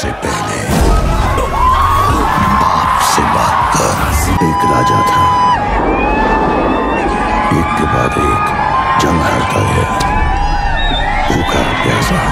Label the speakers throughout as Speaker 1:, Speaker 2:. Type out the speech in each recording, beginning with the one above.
Speaker 1: से पहले बाप से बात कर एक राजा था एक के बाद एक जंग हारता गया भूखा प्यासा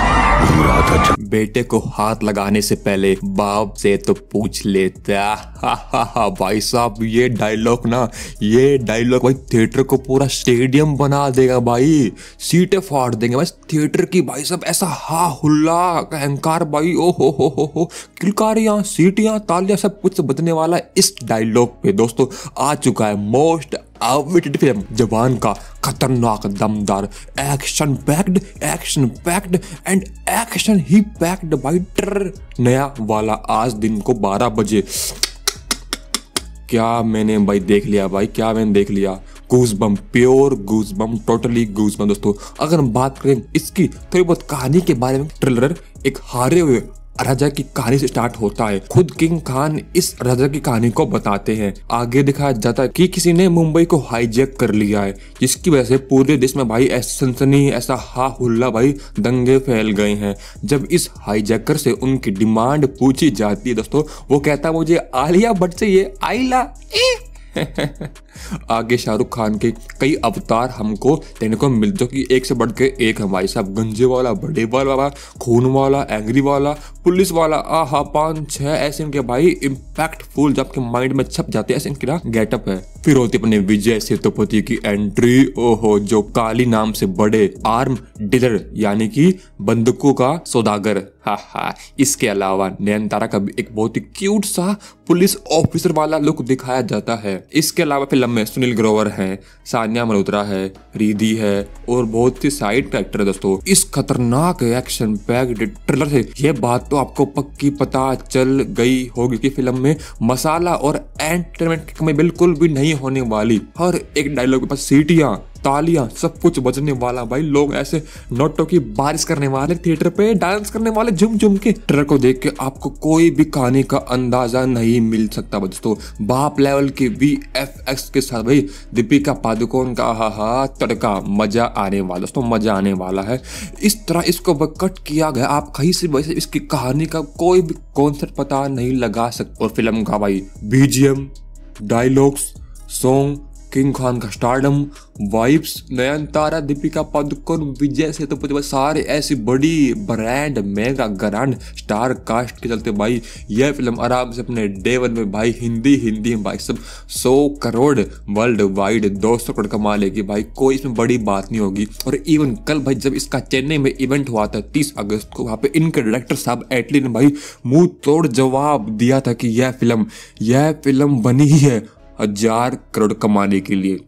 Speaker 1: घूम रहा था बेटे को हाथ लगाने से पहले बाप से तो पूछ लेता हा हा हा भाई साहब ये डायलॉग ना ये डायलॉग भाई थिएटर को पूरा स्टेडियम बना देगा भाई सीटें फाड़ देंगे बस थिएटर की भाई साहब ऐसा हा हुल्ला अहंकार भाई ओ हो हो हो हो किलकारियाँ सीटियाँ सब कुछ बदने वाला इस डायलॉग पे दोस्तों आ चुका है मोस्ट आउटवेटेड फिल्म जवान का खतरनाक दमदार action packed action packed and action ही पैक्ड बाई टर नया वाला आज दिन को 12 बजे क्या मैंने भाई देख लिया भाई क्या मैंने देख लिया goosebumps pure goosebumps totally goosebumps दोस्तों अगर हम बात करें इसकी थोड़ी तो बहुत कहानी के बारे में ट्रेलर एक हारे हुए राजा की कहानी से स्टार्ट होता है खुद किंग खान इस राजा की कहानी को बताते हैं आगे दिखाया जाता है कि किसी ने मुंबई को हाईजेक कर लिया है जिसकी वजह से पूरे देश में भाई सनसनी ऐसा हा हुल्ला भाई दंगे फैल गए हैं जब इस हाईजेकर से उनकी डिमांड पूछी जाती है दोस्तों वो कहता है मुझे आलिया भट्ट से ये आईला आगे शाहरुख खान के कई अवतार हमको देखने को मिलते जो कि एक से बढ़ के एक है भाई साहब गंजे वाला बड़े बाल वाला खून वाला एंग्री वाला पुलिस वाला आहा पांच छह ऐसे इनके भाई इम्पैक्टफुल जब के माइंड में छप जाते हैं ऐसे इनके ना गेटअप है फिर होती अपने विजय सेतुपति की एंट्री ओहो जो काली नाम से बड़े आर्म डीलर यानी कि बंदूकों का सौदागर हा हा इसके अलावा नयनतारा का भी एक बहुत ही क्यूट सा पुलिस ऑफिसर वाला लुक दिखाया जाता है इसके अलावा फिल्म में सुनील ग्रोवर हैं तान्या मल्होत्रा है रिद्धि है और बहुत ही साइड कैरेक्टर है दोस्तों इस खतरनाक एक्शन पैक्ड ट्रेलर से यह बात तो आपको पक्की पता चल गई होगी कि फिल्म में मसाला और एंटरटेनमेंट में बिल्कुल भी नहीं होने वाली हर एक डायलॉग के पास सीटियां तालियां सब कुछ बजने वाला भाई लोग ऐसे नोटो की बारिश करने वाले थिएटर पे डांस करने वाले झुम झुम के ट्रेलर को देख के आपको कोई भी कहानी का अंदाजा नहीं मिल सकता दोस्तों बाप लेवल के वी के साथ भाई दीपिका पादुकोण का हा हा तड़का मजा आने वाला दोस्तों मजा आने वाला है इस तरह इसको कट किया गया आप कहीं से वैसे इसकी कहानी का कोई भी कॉन्सेप्ट पता नहीं लगा सकते और फिल्म का भाई BGM dialogues song king Khan का स्टारडम वाइब्स नयनतारा दीपिका पादुकोण विजय सेतुपति तो सारे ऐसी बड़ी brand mega grand star cast के चलते भाई यह फिल्म आराम से अपने डे वन में भाई हिंदी हिंदी में भाई सब सौ करोड़ वर्ल्ड वाइड दो सौ करोड़ कमा लेगी भाई कोई इसमें बड़ी बात नहीं होगी और इवन कल भाई जब इसका चेन्नई में इवेंट हुआ था तीस अगस्त को वहाँ पे इनके डायरेक्टर साहब एटली ने भाई मुंह तोड़ जवाब दिया था कि यह फिल्म यह फिल्म बनी ही है हजार करोड़ कमाने के लिए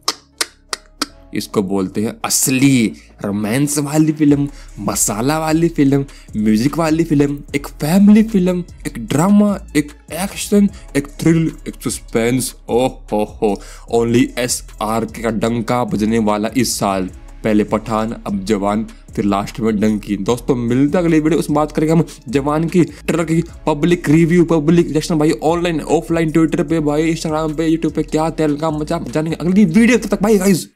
Speaker 1: इसको बोलते हैं असली रोमांस वाली फिल्म मसाला वाली फिल्म म्यूजिक वाली फिल्म एक फैमिली फिल्म एक ड्रामा एक एक्शन एक थ्रिल एक सस्पेंस ओ हो हो ओनली एस आर का डंका बजने वाला इस साल पहले पठान अब जवान फिर लास्ट में डंकी दोस्तों मिलते अगले वीडियो उसमें बात करेंगे हम जवान की ट्रक की पब्लिक रिव्यू पब्लिक रिएक्शन भाई ऑनलाइन ऑफलाइन ट्विटर पे भाई इंस्टाग्राम पे यूट्यूब पे क्या का मचा जानेंगे अगली वीडियो तब तक भाई गाइज